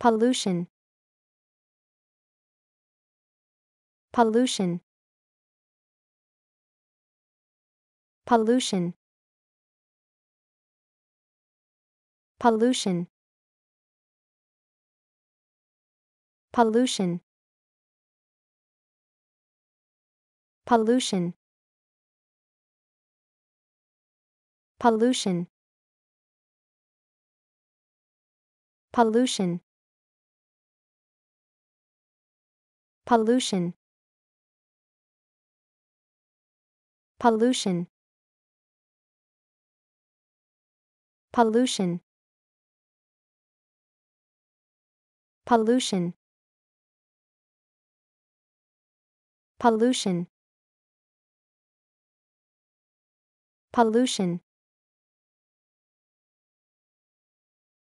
Pollution. Pollution. Pollution. Pollution. Pollution. Pollution. Pollution. Pollution. Pollution. Pollution. Pollution. Pollution. Pollution. Pollution.